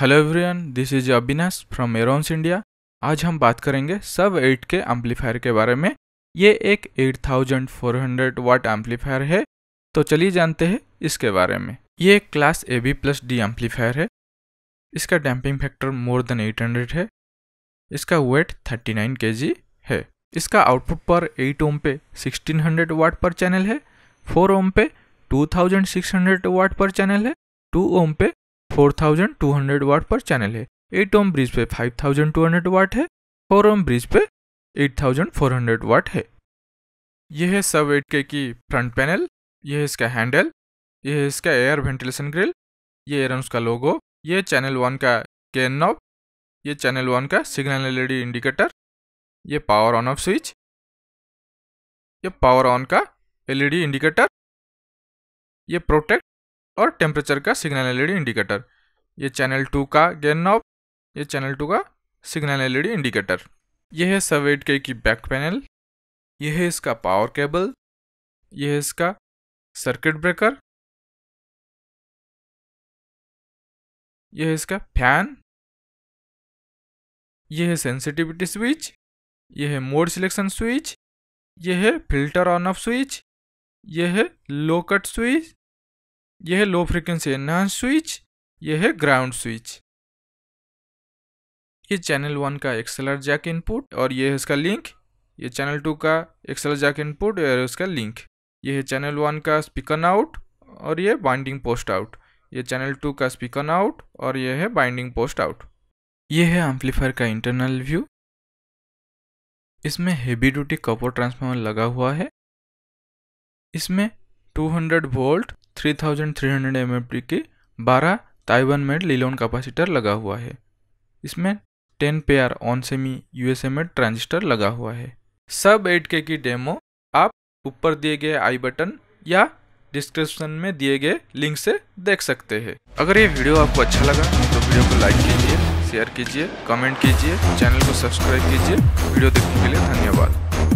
hello everyone this is Avinash from Aerons India आज हम बात करेंगे सब एट के एम्पलीफायर के बारे में ये एक 8400 वाट एम्पलीफायर है तो चलिए जानते हैं इसके बारे में ये एक class A B plus D amplifier है इसका डैम्पिंग फैक्टर मोर देन 800 है इसका वेट 39 नाइन है इसका आउटपुट पर 8 ओम पे 1600 वाट पर चैनल है 4 ओम पे 2600 वाट पर चैनल है 2 ओम पे 4200 वाट पर चैनल है 8 ओम ब्रिज पे 5200 वाट है 4 ओम ब्रिज पे 8400 वाट है यह है सब एट के की फ्रंट पैनल यह है इसका हैंडल यह है इसका एयर वेंटिलेशन ग्रिल ये एयरम्स का लोगो ये चैनल वन का गेन नॉब ये चैनल वन का सिग्नल एलईडी इंडिकेटर ये पावर ऑन ऑफ स्विच ये पावर ऑन का एलईडी इंडिकेटर ये प्रोटेक्ट और टेम्परेचर का सिग्नल एलईडी इंडिकेटर ये चैनल टू का गेन नॉब ये चैनल टू का सिग्नल एलईडी इंडिकेटर यह है सवेट के की बैक पैनल यह है इसका पावर केबल यह है इसका सर्किट ब्रेकर यह है इसका फैन यह है सेंसिटिविटी स्विच यह है मोड सिलेक्शन स्विच यह है फिल्टर ऑन ऑफ स्विच यह है लो कट स्विच यह है लो फ्रिक्वेंसी एनहांस स्विच यह है ग्राउंड स्विच ये चैनल वन का एक्सलर जैक इनपुट और यह है इसका लिंक ये चैनल टू का एक्सलर जैक इनपुट और उसका लिंक यह है चैनल वन का स्पीकर आउट और यह बाइंडिंग पोस्ट आउट ये चैनल टू का स्पीकर आउट और यह है बाइंडिंग पोस्ट आउट यह है एम्पलीफायर का इंटरनल व्यू इसमें हेवी ड्यूटी कपोर ट्रांसफार्मर लगा हुआ है इसमें 200 वोल्ट 3300 हंड्रेड के 12 ताइवान मेड लीलोन कैपेसिटर लगा हुआ है इसमें 10 pair ON Semi U S transistor लगा हुआ है सब 8K की डेमो आप ऊपर दिए गए आई बटन या डिस्क्रिप्शन में दिए गए लिंक से देख सकते हैं अगर ये वीडियो आपको अच्छा लगा तो वीडियो को लाइक कीजिए शेयर कीजिए कमेंट कीजिए चैनल को सब्सक्राइब कीजिए वीडियो देखने के लिए धन्यवाद